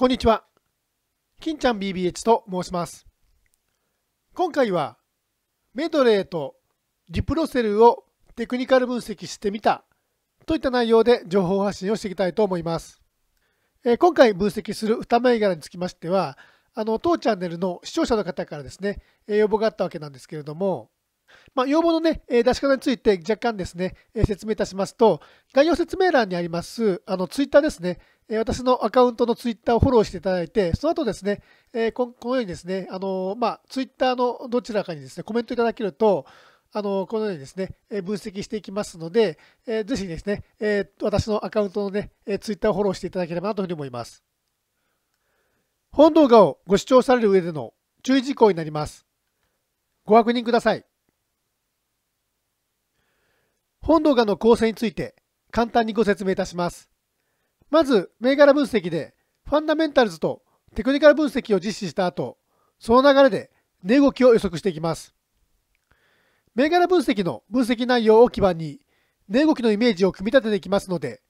こんにちは。金ちゃん BBH と申します。今回はメドレーとリプロセルをテクニカル分析してみたといった内容で情報発信をしていきたいと思います。え今回分析する2銘柄につきましては、あの当チャンネルの視聴者の方からですね、要望があったわけなんですけれども、まあ、要望のね、え出し方について若干ですね、え説明いたしますと、概要説明欄にあります、あの、ツイッターですね、え私のアカウントのツイッターをフォローしていただいて、その後ですね、えこのようにですね、あのまあ、ツイッターのどちらかにですね、コメントいただけると、あのこのようにですね、え分析していきますので、えー、ぜひですね、え私のアカウントのね、えツイッターをフォローしていただければなというふうに思います。本動画をご視聴される上での注意事項になります。ご確認ください。本動画の構成について簡単にご説明いたします。まず、銘柄分析でファンダメンタルズとテクニカル分析を実施した後、その流れで値動きを予測していきます。銘柄分析の分析内容を基盤に、値動きのイメージを組み立てていきますので、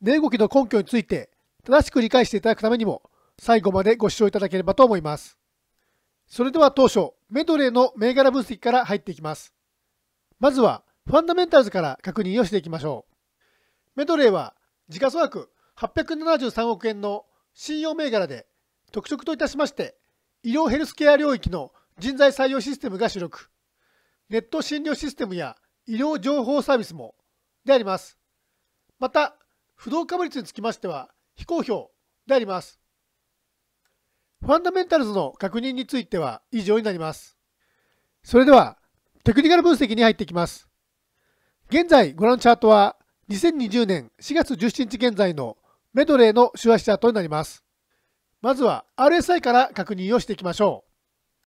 値動きの根拠について正しく理解していただくためにも、最後までご視聴いただければと思います。それでは当初、メドレーの銘柄分析から入っていきます。まずは、ファンダメンタルズから確認をしていきましょう。メドレーは時価総額873億円の信用銘柄で特色といたしまして医療ヘルスケア領域の人材採用システムが主力ネット診療システムや医療情報サービスもでありますまた不動株率につきましては非公表でありますファンダメンタルズの確認については以上になりますそれではテクニカル分析に入っていきます現在ご覧のチャートは2020年4月17日現在のメドレーの週足チャートになります。まずは RSI から確認をしていきましょ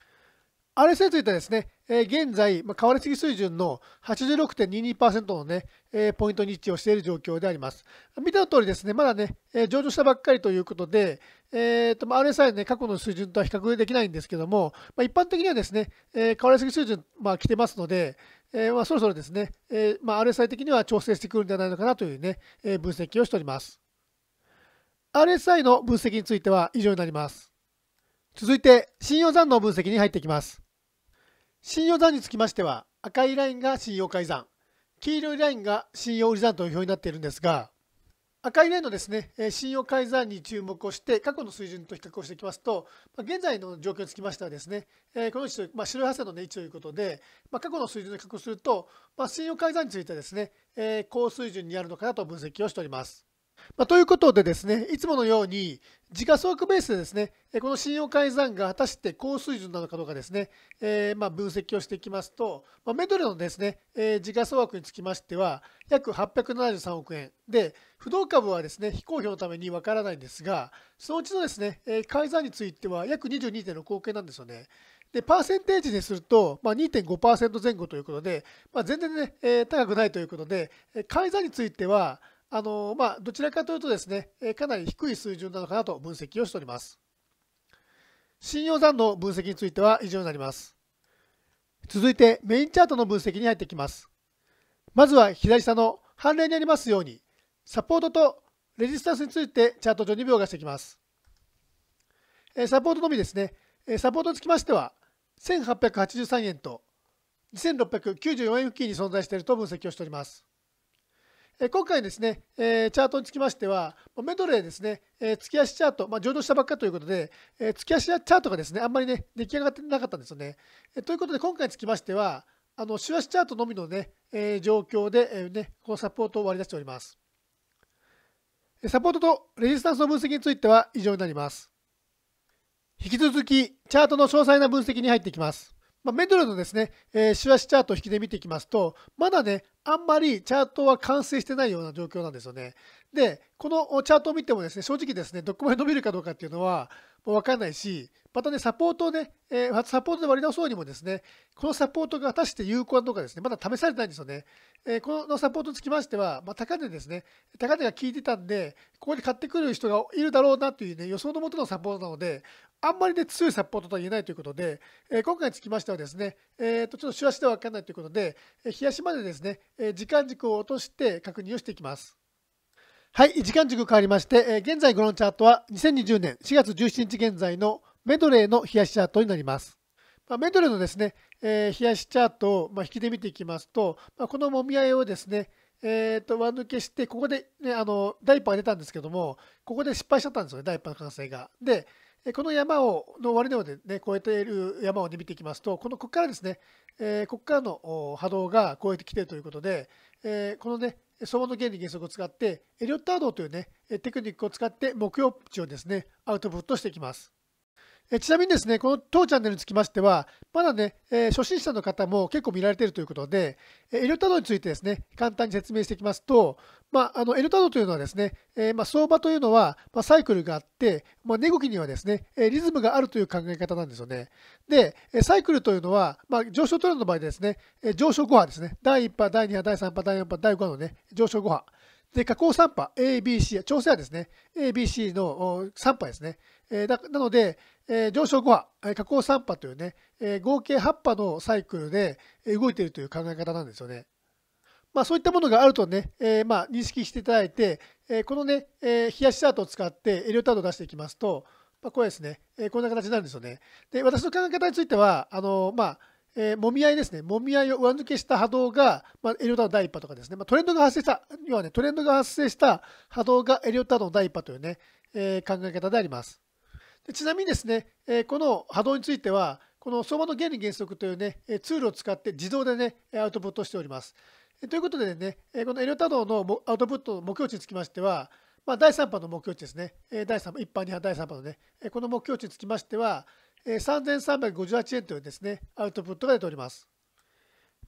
う。RSI についてはですね、え現在、まあ、変わりすぎ水準の86.22%のね、えポイントに位置をしている状況であります。見ての通りですね、まだね、え上場したばっかりということで、えーとまあ、RSI ね、過去の水準とは比較できないんですけども、まあ、一般的にはですね、え変わりすぎ水準、まあ、来てますので、えー、まあ、そろそろですね、えー、まあ、RSI 的には調整してくるんじゃないのかなというね、えー、分析をしております。RSI の分析については以上になります。続いて、信用残の分析に入っていきます。信用残につきましては、赤いラインが信用改ざん、黄色いラインが信用売り算という表になっているんですが、赤い例のですね、信用改ざんに注目をして、過去の水準と比較をしていきますと、現在の状況につきましてはですね、この位置、まあ、白い派生の位置ということで、まあ、過去の水準で比較すると、まあ、信用改ざんについてはですね、高水準にあるのかなと分析をしております。まあ、ということでですね、いつものように時価総額ベースでですね、この信用改ざんが果たして高水準なのかどうかですね、えー、ま分析をしていきますと、まあ、メドレーのですね、えー、時価総額につきましては、約873億円で、不動株はですね、非公表のためにわからないんですが、そのうちのですね、え改ざんについては約22.6億円なんですよね。で、パーセンテージにすると、まあ、2.5%前後ということで、まあ、全然ね、えー、高くないということで、改ざんについては、あのまあ、どちらかというとですね、えかなり低い水準なのかなと分析をしております。信用残の分析については以上になります。続いてメインチャートの分析に入っていきます。まずは左下の判例にありますように、サポートとレジスタンスについてチャート上に描画していきます。サポートのみですね、サポートにつきましては、1883円と2694円付近に存在していると分析をしております。今回ですね、えチャートにつきましては、メドレーですね、え月足チャート、まあ、上場したばっかということで、え月足チャートがですね、あんまりね、出来上がってなかったんですよね。えということで、今回につきましては、あの週足チャートのみのね、え状況で、えね、このサポートを割り出しております。サポートとレジスタンスの分析については以上になります。引き続き、チャートの詳細な分析に入っていきます。まあ、メドレーのですね、えー、ワシチャートを引きで見ていきますと、まだね、あんまりチャートは完成してないような状況なんですよね。で、このチャートを見てもですね、正直ですね、どこまで伸びるかどうかっていうのは、もう分かんないし、またね、サポートをね、えー、サポートで割り直そうにもですね、このサポートが果たして有効なのかですね、まだ試されてないんですよね。えー、このサポートにつきましては、まあ、高値ですね、高値が効いてたんで、ここで買ってくる人がいるだろうなという、ね、予想のもとのサポートなので、あんまりね、強いサポートとは言えないということで、え今回につきましてはですね、えー、とちょっと手足では分かんないということで、え冷やしまでですね、え時間軸を落として確認をしていきます。はい、時間軸変わりまして、え現在このチャートは2020年4月17日現在のメドレーの冷やしチャートになります。まメドレーのですね、え冷やしチャートを、ま引きで見ていきますと、まこのもみ合いをですね、えーと、輪抜けして、ここで、ね、あの第1波が出たんですけども、ここで失敗しちゃったんですよね、第1波の完成が。で、この山をの終値をで、ね、超えている山を、ね、見ていきますと、このここからですね、えー、ここからの波動が超えてきているということで、えー、このね、相場の原理原則を使って、エリオット波動というね、テクニックを使って目標値をですね、アウトプットしていきます。えちなみにですね、この当チャンネルにつきましては、まだね、えー、初心者の方も結構見られているということで、えー、エルタドについてですね、簡単に説明していきますと、まあ、あのエルタドというのはですね、えー、まあ、相場というのは、まあ、サイクルがあって、まあ、値動きにはですね、えリズムがあるという考え方なんですよね。で、サイクルというのは、まあ、上昇トレンドの場合ですね、え上昇5波ですね、第1波、第2波、第3波、第4波、第5波のね、上昇5波。で、下降3波、ABC、調整波ですね、ABC の3波ですね。えー、なので、えー、上昇5波、下降3波というね、えー、合計8波のサイクルで動いているという考え方なんですよね。まあ、そういったものがあるとね、えー、まあ認識していただいて、えー、このね、えー、冷やしチャートを使ってエリオタードを出していきますと、まあ、これですね、えー、こんな形になるんですよね。で、私の考え方については、あのまあ、えー、もみ合いですね、もみ合いを上抜けした波動が、まあ、エリオタード第1波とかですね、まあ、トレンドが発生した、要はね、トレンドが発生した波動がエリオタードの第1波というね、えー、考え方であります。でちなみにですね、えこの波動については、この相場の原理原則というね、ツールを使って自動でね、アウトプットしております。ということでね、このエリオタ動のアウトプットの目標値につきましては、まあ、第3波の目標値ですね、第3波、一般に第3波のね、この目標値につきましては、3358円というですね、アウトプットが出ております。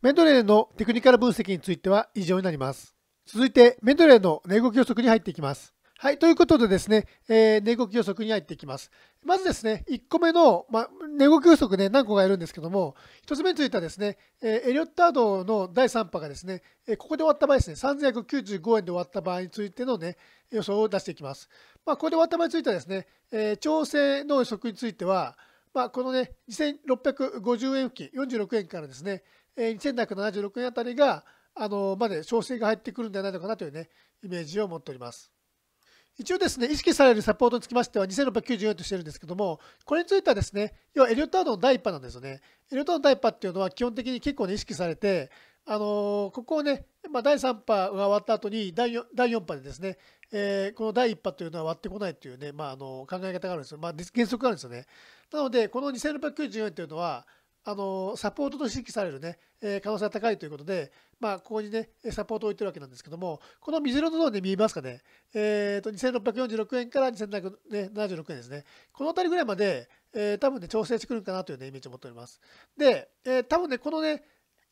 メドレーのテクニカル分析については以上になります。続いて、メドレーの値動き予測に入っていきます。はい、ということでですね、えー、値動き予測に入っていきます。まずですね、1個目の、まあ、値動き予測ね、何個がやるんですけども、1つ目についてはですね、えー、エリオッタードの第3波がですね、えここで終わった場合ですね、3195円で終わった場合についてのね、予想を出していきます。まあ、ここで終わった場合についてはですね、え調整の予測については、まあ、このね、2650円付近、46円からですね、え2776円あたりが、あのまで調整が入ってくるんじゃないのかなというね、イメージを持っております。一応ですね、意識されるサポートにつきましては2694円としてるんですけども、これについてはですね、要はエリオタードの第1波なんですよね。エリオタードの第1波っていうのは基本的に結構ね、意識されて、あのー、ここをね、まあ、第3波が終わった後に第 4, 第4波でですね、えー、この第1波というのは割ってこないというね、まあ、あの考え方があるんですよ。まあ、原則があるんですよね。なので、この2694円というのは、あのサポートと意識されるね、え可能性が高いということで、まあ、ここにね、サポートを置いてるわけなんですけども、この水色のゾーンで見えますかね、えっ、ー、と、2646円から2776円ですね。この辺りぐらいまで、えー、多分ね、調整してくるかなというね、イメージを持っております。で、えー、多分ね、このね、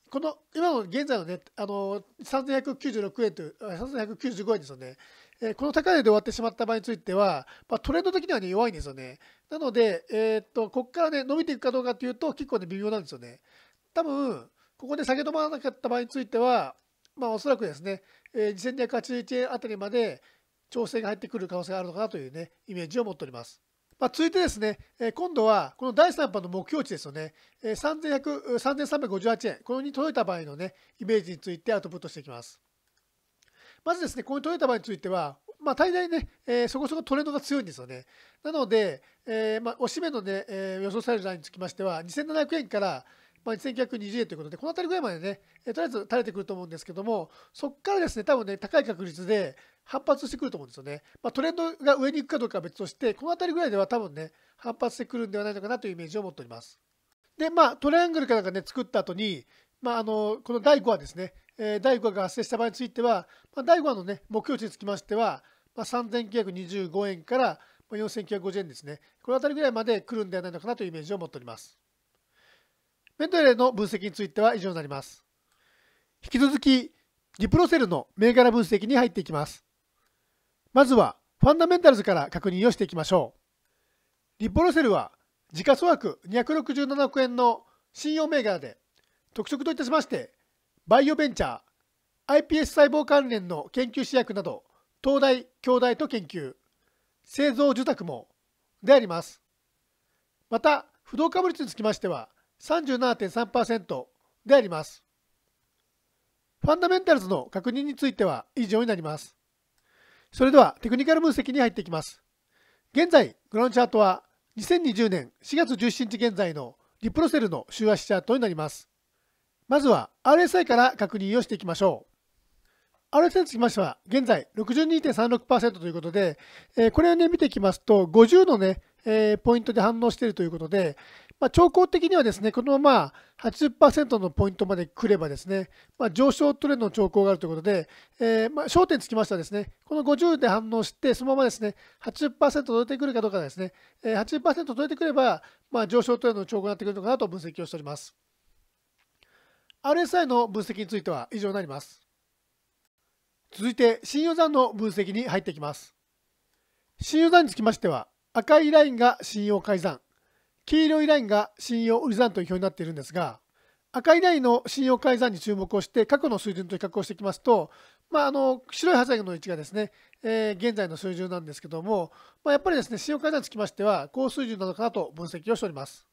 この今の現在のね、あの3196円という、3195円ですよね、えー、この高値で終わってしまった場合については、まあ、トレンド的には、ね、弱いんですよね。なので、えー、っとここから、ね、伸びていくかどうかというと、結構、ね、微妙なんですよね。多分ここで下げ止まらなかった場合については、まあ、おそらくですね、えー、2281円あたりまで調整が入ってくる可能性があるのかなというね、イメージを持っております。まあ、続いてですね、えー、今度はこの第3波の目標値ですよね、えー、3358円、このに届いた場合のね、イメージについてアウトプットしていきます。まずですね、このトヨタ合については、まあ、大体ね、えー、そこそこトレンドが強いんですよね。なので、えーまあ、おしめのね、えー、予想されるラインにつきましては、2700円からまあ、1920円ということで、この辺りぐらいまでね、えとりあえず垂れてくると思うんですけども、そこからですね、多分ね、高い確率で反発してくると思うんですよね。まあ、トレンドが上に行くかどうかは別として、この辺りぐらいでは多分ね、反発してくるんではないのかなというイメージを持っております。で、まあ、トライアングルかなんかね、作った後に、まあ、あの、この第5話ですね、え第5話が発生した場合については、まあ、第5話のね、目標値につきましては、まあ、3925円から4950円ですね、この辺りぐらいまで来るんではないのかなというイメージを持っております。メドレーの分析については以上になります。引き続き、リプロセルの銘柄分析に入っていきます。まずは、ファンダメンタルズから確認をしていきましょう。リプロセルは、時価総額267億円の信用銘柄で、特色といたしまして、バイオベンチャー、iPS 細胞関連の研究試薬など、東大、京大と研究、製造受託もであります。また、不動株率につきましては、37.3%であります。ファンダメンタルズの確認については以上になります。それではテクニカル分析に入っていきます。現在、グランチャートは2020年4月17日現在のリプロセルの週足チャートになります。まずは RSI から確認をしていきましょう。RSI につきましては、現在62.36%ということで、えこれをね、見ていきますと、50のね、えポイントで反応しているということで、まあ、兆候的にはですね、このまま80%のポイントまで来ればですね、まあ、上昇トレンドの兆候があるということで、えー、まあ、焦点つきましてはですね、この50で反応して、そのままですね、80%取れてくるかどうかですね、え80%取れてくれば、まあ、上昇トレンドの兆候になってくるのかなと分析をしております。RSI の分析については以上になります。続いて、信用残の分析に入っていきます。信用残につきましては、赤いラインが信用改ざん、黄色いラインが信用売り残という表になっているんですが、赤いラインの信用改ざんに注目をして、過去の水準と比較をしていきますと、まあ、あの白いハザの位置がですね、えー、現在の水準なんですけども、まあ、やっぱりですね、信用改ざんにつきましては、高水準なのかなと分析をしております。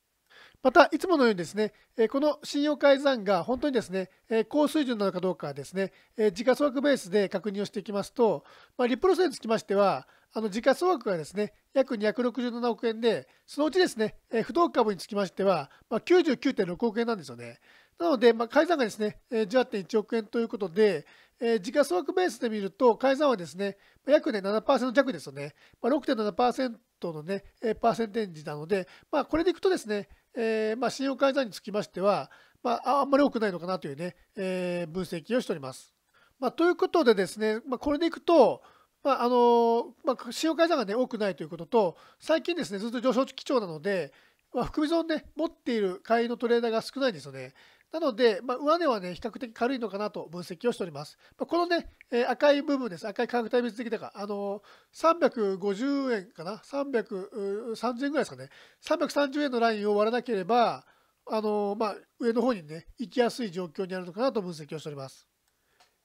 また、いつものようにですね、えこの信用改ざんが本当にですね、え高水準なのかどうかですね、え時価総額ベースで確認をしていきますと、まあ、リプロセにつきましては、あの時価総額がですね、約267億円で、そのうちですね、え不動株につきましては、まあ、99.6億円なんですよね。なので、まあ、改ざんがですね、え18.1億円ということで、え時価総額ベースで見ると、改ざんはですね、約ね7%弱ですよね。まあ、6.7%のね、えパーセンテージなので、まあ、これでいくとですね、えー、まあ、信用改ざんにつきましては、まあ、あんまり多くないのかなというね、えー、分析をしております。まあ、ということでですね、まあ、これでいくと、まああのまあ、使用改ざんが、ね、多くないということと、最近ですね、ずっと上昇基調なので、まあ、含み損で、ね、持っている会員のトレーダーが少ないんですよね。なので、まあ、上値はね、比較的軽いのかなと分析をしております。まあ、このね、えー、赤い部分です。赤い価格帯別的高。あのー、350円かな ?330 円ぐらいですかね。330円のラインを割らなければ、あのー、まあ、上の方にね、行きやすい状況にあるのかなと分析をしております。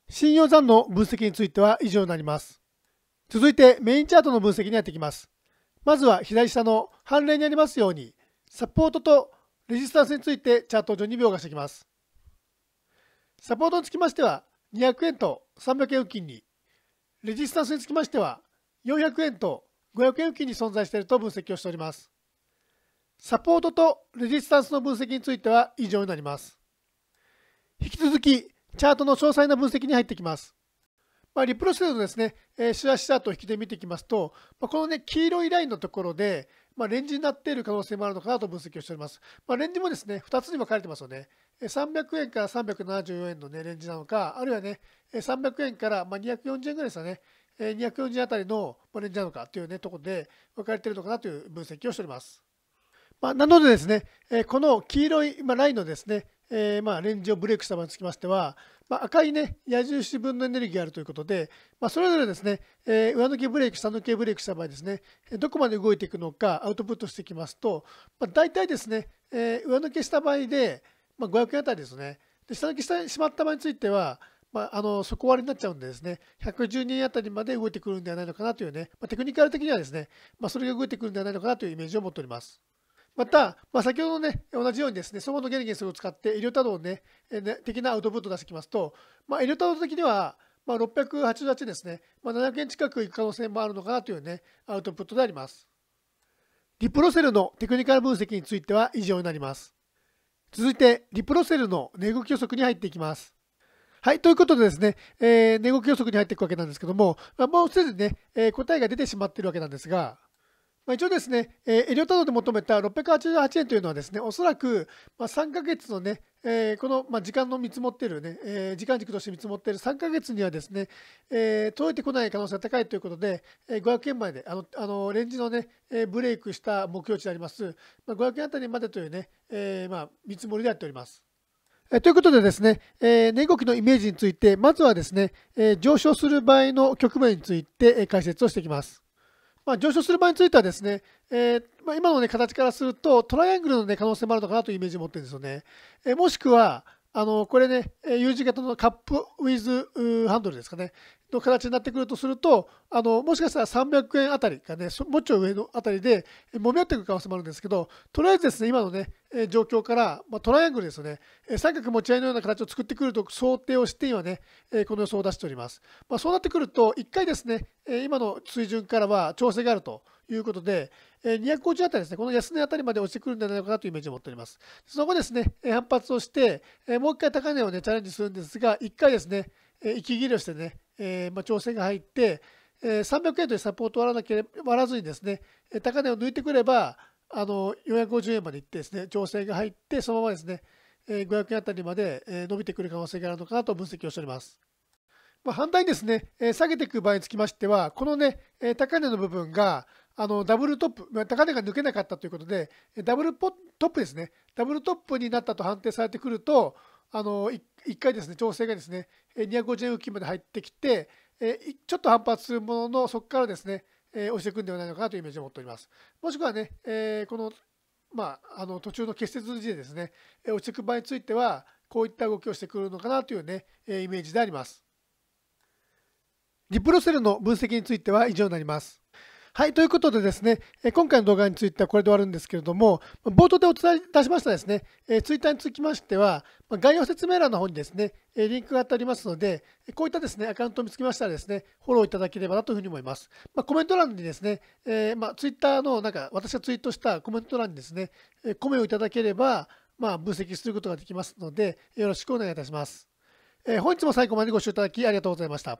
信用残の分析については以上になります。続いてメインチャートの分析にやっていきます。まずは左下の判例にありますように、サポートとレジスタンスについてチャート上に描画していきます。サポートにつきましては、200円と300円付近に、レジスタンスにつきましては、400円と500円付近に存在していると分析をしております。サポートとレジスタンスの分析については以上になります。引き続き、チャートの詳細な分析に入っていきます。まあ、リプロ度のですね、えー、シュアシュアと引きで見ていきますと、まあ、このね、黄色いラインのところで、まあ、レンジになっている可能性もあるのかなと分析をしております。まあ、レンジもですね、2つに分かれてますよね。300円から374円の、ね、レンジなのか、あるいはね、300円から、まあ、240円ぐらいですかね、240円あたりのレンジなのかという、ね、ところで分かれているのかなという分析をしております。まあ、なのでですね、この黄色いラインのですね、えー、まあ、レンジをブレイクした場合につきましては、まあ、赤い、ね、矢印分のエネルギーがあるということで、まあ、それぞれですね、えー、上抜けブレイク、下抜けブレイクした場合ですね、どこまで動いていくのかアウトプットしていきますと、まあ、大体ですね、えー、上抜けした場合で、まあ、500円あたりですね、で下抜けしてしまった場合については、まあ、あの底割りになっちゃうんでですね、110人あたりまで動いてくるんではないのかなというね、まあ、テクニカル的にはですね、まあ、それが動いてくるんではないのかなというイメージを持っております。また、まあ、先ほどね、同じようにですね、そ互のゲルゲンスを使って医療多動ね、的なアウトプットを出してきますと、まあ、医療多動的には、まあ、688ですね、まあ、700円近くいく可能性もあるのかなというね、アウトプットであります。リプロセルのテクニカル分析については以上になります。続いて、リプロセルの値動き予測に入っていきます。はい、ということでですね、えー、値動き予測に入っていくわけなんですけども、まあ、もうすでにね、えー、答えが出てしまっているわけなんですが、まあ、一応ですね、えー、医療担ドで求めた688円というのはですね、おそらく、まあ、3ヶ月のね、えー、この、まあ、時間の見積もってるね、えー、時間軸として見積もっている3ヶ月にはですね、えー、届いてこない可能性が高いということで、えー、500円まで、あの、あのレンジのね、えー、ブレイクした目標値であります、まあ、500円あたりまでというね、えー、まあ、見積もりでやっております。ということでですね、えー、値動きのイメージについて、まずはですね、えー、上昇する場合の局面について、解説をしていきます。まあ、上昇する場合についてはですね、えー、まあ、今の、ね、形からするとトライアングルの、ね、可能性もあるのかなというイメージを持ってるんですよね。えもしくはあのこれね、U 字型のカップウィズハンドルですかね、の形になってくるとすると、あのもしかしたら300円あたりがね、もうちょん上のあたりで揉み合っていく可能性もあるんですけど、とりあえずですね、今のね、え状況から、まあ、トライアングルですよね、え三角持ち合いのような形を作ってくると想定をして、今ね、えこの予想を出しております。まあ、そうなってくると、1回ですね、え今の水準からは調整があると。いうことで、250あたりですね、この安値あたりまで落ちてくるんじゃないかなというイメージを持っております。そこですね、反発をして、もう一回高値をね、チャレンジするんですが、一回ですね、息切れをしてね、えー、まあ、調整が入って、えー、300円というサポートを割らなければ割らずにですね、高値を抜いてくれば、あの450円までいってですね、調整が入って、そのままですね、500円あたりまで伸びてくる可能性があるのかなと分析をしております。まあ、反対にですね、下げていく場合につきましては、このね、高値の部分が、あのダブルトップ、高値が抜けなかったということで、ダブルトップですね、ダブルトップになったと判定されてくると、あの 1, 回ですね調整がですね250円付近まで入ってきてちょっと反発するもののそこからですね押していくんではないのかなというイメージを持っておりますもしくはねこのまあ、あの途中の結節時でですね落ちていく場合についてはこういった動きをしてくるのかなというねイメージでありますリプロセルの分析については以上になりますはい、ということでですね、今回の動画についてはこれで終わるんですけれども、冒頭でお伝えいたしましたですね、Twitter につきましては、概要説明欄の方にですね、リンクがあっておりますので、こういったですね、アカウントを見つけましたらですね、フォローいただければなというふうに思います。まあ、コメント欄にですね、えー、まあ、Twitter のなんか、私がツイートしたコメント欄にですね、コメをいただければ、まあ、分析することができますので、よろしくお願いいたします。えー、本日も最後までご視聴いただきありがとうございました。